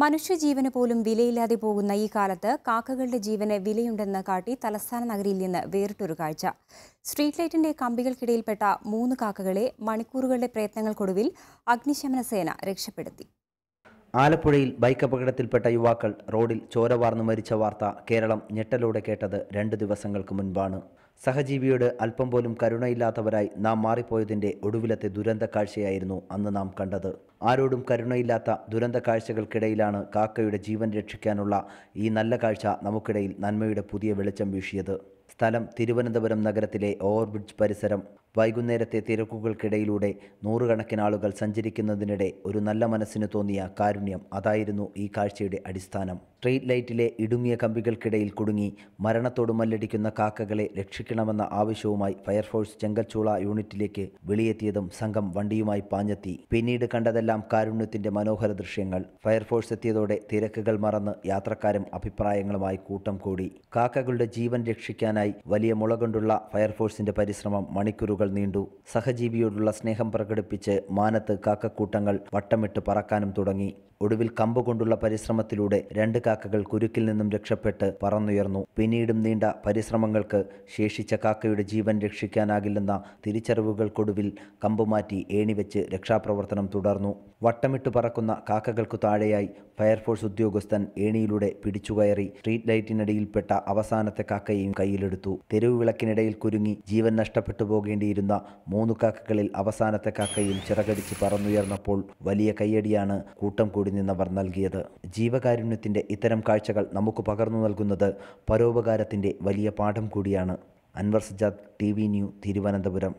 മനുഷ്യജീവന് പോലും വിലയില്ലാതെ പോകുന്ന ഈ കാലത്ത് കാക്കകളുടെ ജീവന് വിലയുണ്ടെന്ന് കാട്ടി തലസ്ഥാന നഗരിയിൽ നിന്ന് വേറിട്ടൊരു കാഴ്ച സ്ട്രീറ്റ് ലൈറ്റിന്റെ കമ്പികൾക്കിടയിൽപ്പെട്ട മൂന്ന് കാക്കകളെ മണിക്കൂറുകളുടെ പ്രയത്നങ്ങൾക്കൊടുവിൽ അഗ്നിശമന സേന രക്ഷപ്പെടുത്തി ആലപ്പുഴയിൽ ബൈക്ക് അപകടത്തിൽപ്പെട്ട യുവാക്കൾ റോഡിൽ ചോര മരിച്ച വാർത്ത കേരളം ഞെട്ടലോടെ കേട്ടത് രണ്ട് ദിവസങ്ങൾക്ക് മുൻപാണ് സഹജീവിയോട് അല്പം പോലും കരുണയില്ലാത്തവരായി നാം മാറിപ്പോയതിൻ്റെ ഒടുവിലത്തെ ദുരന്ത കാഴ്ചയായിരുന്നു അന്ന് നാം കണ്ടത് ആരോടും കരുണയില്ലാത്ത ദുരന്ത കാഴ്ചകൾക്കിടയിലാണ് കാക്കയുടെ ജീവൻ രക്ഷിക്കാനുള്ള ഈ നല്ല കാഴ്ച നമുക്കിടയിൽ നന്മയുടെ പുതിയ വെളിച്ചം വീശിയത് സ്ഥലം തിരുവനന്തപുരം നഗരത്തിലെ ഓവർബ്രിഡ്ജ് പരിസരം വൈകുന്നേരത്തെ തിരക്കുകൾക്കിടയിലൂടെ നൂറുകണക്കിന് ആളുകൾ സഞ്ചരിക്കുന്നതിനിടെ ഒരു നല്ല മനസ്സിന് തോന്നിയ കാരുണ്യം അതായിരുന്നു ഈ കാഴ്ചയുടെ അടിസ്ഥാനം സ്ട്രീറ്റ് ലൈറ്റിലെ ഇടുങ്ങിയ കമ്പികൾക്കിടയിൽ കുടുങ്ങി മരണത്തോട് മല്ലടിക്കുന്ന കാക്കകളെ രക്ഷിക്കണമെന്ന ആവശ്യവുമായി ഫയർഫോഴ്സ് ചെങ്കൽച്ചൂള യൂണിറ്റിലേക്ക് വെളിയെത്തിയതും സംഘം വണ്ടിയുമായി പാഞ്ഞെത്തി പിന്നീട് കണ്ടതെല്ലാം കാരുണ്യത്തിന്റെ മനോഹര ദൃശ്യങ്ങൾ ഫയർഫോഴ്സ് എത്തിയതോടെ തിരക്കുകൾ മറന്ന് യാത്രക്കാരും അഭിപ്രായങ്ങളുമായി കൂട്ടം കൂടി കാക്കകളുടെ ജീവൻ രക്ഷിക്കാൻ എത്തിക്കാനായി വലിയ മുള കൊണ്ടുള്ള ഫയർഫോഴ്സിന്റെ പരിശ്രമം മണിക്കൂറുകൾ നീണ്ടു സഹജീവിയോടുള്ള സ്നേഹം പ്രകടിപ്പിച്ച് മാനത്ത് കാക്കക്കൂട്ടങ്ങൾ വട്ടമിട്ട് പറക്കാനും തുടങ്ങി ഒടുവിൽ കമ്പ് കൊണ്ടുള്ള പരിശ്രമത്തിലൂടെ രണ്ട് കാക്കകൾ കുരുക്കിൽ നിന്നും രക്ഷപ്പെട്ട് പറന്നുയർന്നു പിന്നീടും നീണ്ട പരിശ്രമങ്ങൾക്ക് ശേഷിച്ച കാക്കയുടെ ജീവൻ രക്ഷിക്കാനാകില്ലെന്ന തിരിച്ചറിവുകൾക്കൊടുവിൽ കമ്പ് മാറ്റി ഏണിവെച്ച് രക്ഷാപ്രവർത്തനം തുടർന്നു വട്ടമിട്ട് പറക്കുന്ന കാക്കകൾക്കു താഴെയായി ഫയർഫോഴ്സ് ഉദ്യോഗസ്ഥൻ ഏണിയിലൂടെ പിടിച്ചുകയറി സ്ട്രീറ്റ് ലൈറ്റിനടിയിൽപ്പെട്ട അവസാനത്തെ കാക്കയെയും കയ്യിലെടുത്തു ഏറ്റെടുത്തു തെരുവ് വിളക്കിനിടയിൽ കുരുങ്ങി ജീവൻ നഷ്ടപ്പെട്ടു പോകേണ്ടിയിരുന്ന മൂന്ന് കാക്കകളിൽ അവസാനത്തെ കാക്കയും ചിറകടിച്ച് പറന്നുയർന്നപ്പോൾ വലിയ കയ്യടിയാണ് കൂട്ടം കൂടി നിന്നവർ നൽകിയത് ജീവകാരുണ്യത്തിന്റെ ഇത്തരം കാഴ്ചകൾ നമുക്ക് പകർന്നു നൽകുന്നത് പരോപകാരത്തിന്റെ വലിയ പാഠം കൂടിയാണ് Anwar Sajad T V new Thiruvananthapuram